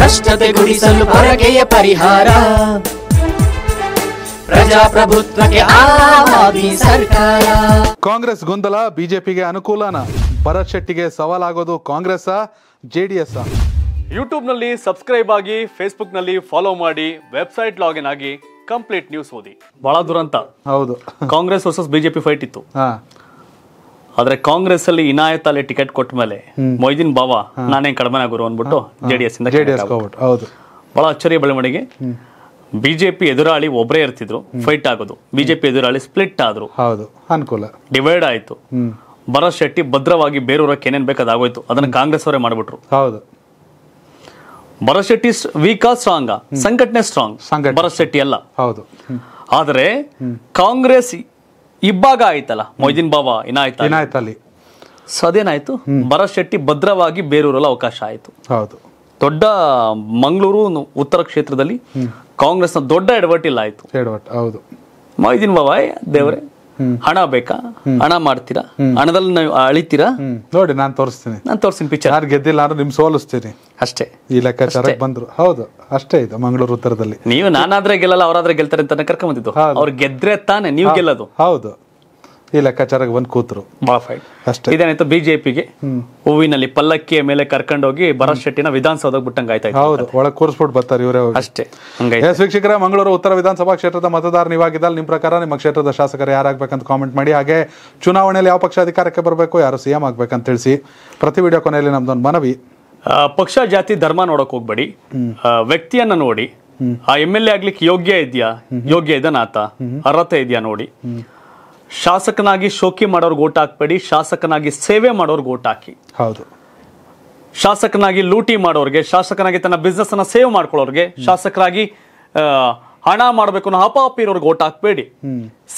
ಭ್ರಷ್ಟತೆ ಗುಡಿಸಲು ಹೊರಗೆಯ ಪರಿಹಾರ ಪ್ರಜಾಪ್ರಭುತ್ವಕ್ಕೆ ಸರ್ಕಾರ ಕಾಂಗ್ರೆಸ್ ಗೊಂದಲ ಬಿಜೆಪಿಗೆ ಅನುಕೂಲನ ಭರತ್ ಶೆಟ್ಟಿಗೆ ಸವಾಲಾಗೋದು ಕಾಂಗ್ರೆಸ್ ಜೆಡಿಎಸ್ ಯೂಟ್ಯೂಬ್ನಲ್ಲಿ ಸಬ್ಸ್ಕ್ರೈಬ್ ಆಗಿ ಫೇಸ್ಬುಕ್ನಲ್ಲಿ ಫಾಲೋ ಮಾಡಿ ವೆಬ್ಸೈಟ್ ಲಾಗಿನ್ ಆಗಿ ಕಂಪ್ಲೀಟ್ ನ್ಯೂಸ್ ಓದಿ ಬಹಳ ದುರಂತ ಹೌದು ಕಾಂಗ್ರೆಸ್ ವರ್ಸಸ್ ಬಿಜೆಪಿ ಫೈಟ್ ಇತ್ತು ಆದ್ರೆ ಕಾಂಗ್ರೆಸ್ ಅಲ್ಲಿ ಇನಾಯತ್ ಅಲ್ಲಿ ಟಿಕೆಟ್ ಕೊಟ್ಟ ಮೇಲೆ ಮೊಯ್ದಿನ್ ಬಾವ ನಾನೇ ಕಡಿಮೆ ಆಗುರು ಅಂದ್ಬಿಟ್ಟು ಜೆಡಿಎಸ್ ಇಂದ ಬಹಳ ಅಚ್ಚರಿಯ ಬೆಳವಣಿಗೆ ಬಿಜೆಪಿ ಎದುರಾಳಿ ಒಬ್ಬರೇ ಇರ್ತಿದ್ರು ಫೈಟ್ ಆಗೋದು ಬಿಜೆಪಿ ಎದುರಾಳಿ ಸ್ಪ್ಲಿಟ್ ಆದ್ರು ಅನುಕೂಲ ಡಿವೈಡ್ ಆಯ್ತು ಭರತ್ ಶೆಟ್ಟಿ ಭದ್ರವಾಗಿ ಬೇರೂರಕ್ಕೆ ಏನೇನ್ ಬೇಕು ಅದಾಗೋಯ್ತು ಅದನ್ನ ಕಾಂಗ್ರೆಸ್ ಅವರೇ ಮಾಡ್ಬಿಟ್ರು ಹೌದು ಭರತ್ ಶೆಟ್ಟಿ ವೀಕ್ ಸ್ಟ್ರಾಂಗ್ ಸಂಘಟನೆ ಸ್ಟ್ರಾಂಗ್ ಭರತ್ ಶೆಟ್ಟಿ ಅಲ್ಲ ಹೌದು ಆದರೆ ಕಾಂಗ್ರೆಸ್ ಇಬ್ಬಾಗ ಆಯ್ತಲ್ಲ ಮೊಯ್ದಿನ್ ಬಾಬಾ ಏನಾಯ್ತು ಏನಾಯ್ತು ಅಲ್ಲಿ ಸೊ ಅದೇನಾಯ್ತು ಭರತ್ ಶೆಟ್ಟಿ ಭದ್ರವಾಗಿ ಬೇರೂರಲ್ಲ ಅವಕಾಶ ಆಯ್ತು ಹೌದು ದೊಡ್ಡ ಮಂಗಳೂರು ಉತ್ತರ ಕ್ಷೇತ್ರದಲ್ಲಿ ಕಾಂಗ್ರೆಸ್ನ ದೊಡ್ಡ ಎಡವಟ್ಟಿಲ್ಲ ಆಯ್ತು ಎಡವಟ್ ಹೌದು ಮೊಯ್ದಿನ್ ಬಾಬಾ ದೇವ್ರೆ ಹಣ ಬೇಕಾ ಹಣ ಮಾಡ್ತೀರಾ ಹಣದಲ್ಲಿ ನೀವು ಅಳಿತೀರಾ ನೋಡಿ ನಾನು ತೋರಿಸ್ತೀನಿ ನಾನು ತೋರಿಸ್ತೀನಿ ಪಿಕ್ಚರ್ ಯಾರು ಗೆದ್ದಿಲ್ಲ ಅಂದ್ರೆ ನಿಮ್ ಸೋಲಿಸ್ತೀನಿ ಅಷ್ಟೇ ಈ ಬಂದ್ರು ಹೌದು ಅಷ್ಟೇ ಇದು ಮಂಗಳೂರು ಉತ್ತರದಲ್ಲಿ ನೀವು ನಾನಾದ್ರೆ ಗೆಲ್ಲಲ್ಲ ಅವರಾದ್ರೆ ಗೆಲ್ತಾರೆ ಅಂತ ಕರ್ಕೊಂಡ್ ಬಂದಿದ್ದು ಅವ್ರು ಗೆದ್ರೆ ತಾನೇ ನೀವು ಗೆಲ್ಲೋದು ಹೌದು ಈ ಲೆಕ್ಕಾಚಾರಕ್ಕೆ ಬಂದು ಕೂತರು ಬಹಳ ಫೈಟ್ ಅಷ್ಟೇ ಇದೇನಾಯ್ತು ಬಿಜೆಪಿಗೆ ಹೂವಿನಲ್ಲಿ ಪಲ್ಲಕ್ಕಿಯ ಮೇಲೆ ಕರ್ಕೊಂಡೋಗಿ ಭರತ್ ಶೆಟ್ಟಿನ ವಿಧಾನಸೌಧಕ್ಕೆ ಬಿಟ್ಟಂಗೆ ಆಯ್ತಾ ಹೌದು ಒಳಗೆ ಕೂರಿಸ್ಬಿಟ್ಟು ಬರ್ತಾರೆ ಇವರೇ ಅಷ್ಟೇ ಹಂಗೈತೆ ವೀಕ್ಷಕರ ಮಂಗಳೂರು ಉತ್ತರ ವಿಧಾನಸಭಾ ಕ್ಷೇತ್ರದ ಮತದಾರ ನೀವಾಗಿದ್ದಲ್ಲ ನಿಮ್ಮ ಪ್ರಕಾರ ನಿಮ್ಮ ಕ್ಷೇತ್ರದ ಶಾಸಕರು ಯಾರಾಗಬೇಕಂತ ಕಾಮೆಂಟ್ ಮಾಡಿ ಹಾಗೆ ಚುನಾವಣೆಯಲ್ಲಿ ಯಾವ ಪಕ್ಷ ಅಧಿಕಾರಕ್ಕೆ ಬರಬೇಕು ಯಾರು ಸಿ ಎಂ ಆಗಬೇಕಂತ ತಿಳಿಸಿ ಪ್ರತಿ ವಿಡಿಯೋ ಕೊನೆಯಲ್ಲಿ ನಮ್ದೊಂದು ಮನವಿ ಪಕ್ಷ ಜಾತಿ ಧರ್ಮ ನೋಡಕ್ ಹೋಗ್ಬೇಡಿ ವ್ಯಕ್ತಿಯನ್ನ ನೋಡಿ ಆ ಎಂ ಎಲ್ ಎ ಆಗ್ಲಿಕ್ಕೆ ಯೋಗ್ಯ ಇದೆಯಾ ಯೋಗ್ಯ ಇದನ್ನ ಆತ ಅರ್ಹತೆ ಇದೆಯಾ ನೋಡಿ ಶಾಸಕನಾಗಿ ಶೋಕಿ ಮಾಡೋರ್ಗೆ ಓಟ್ ಹಾಕ್ಬೇಡಿ ಶಾಸಕನಾಗಿ ಸೇವೆ ಮಾಡೋರ್ಗೆ ಓಟ್ ಹಾಕಿ ಹೌದು ಶಾಸಕನಾಗಿ ಲೂಟಿ ಮಾಡೋರ್ಗೆ ಶಾಸಕನಾಗಿ ತನ್ನ ಬಿಸ್ನೆಸ್ ಅನ್ನ ಸೇವ್ ಮಾಡ್ಕೊಳ್ಳೋರ್ಗೆ ಶಾಸಕರಾಗಿ ಹಣ ಮಾಡಬೇಕು ಅನ್ನೋ ಅಪಾಪ ಇರೋರ್ಗೆ ಓಟ್ ಹಾಕ್ಬೇಡಿ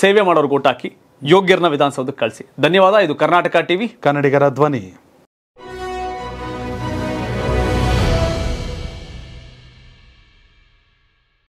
ಸೇವೆ ಮಾಡೋರ್ಗೆ ಓಟ್ ಹಾಕಿ ಯೋಗ್ಯರನ್ನ ವಿಧಾನಸೌಧಕ್ಕೆ ಕಳಿಸಿ ಧನ್ಯವಾದ ಇದು ಕರ್ನಾಟಕ ಟಿವಿ ಕನ್ನಡಿಗರ ಧ್ವನಿ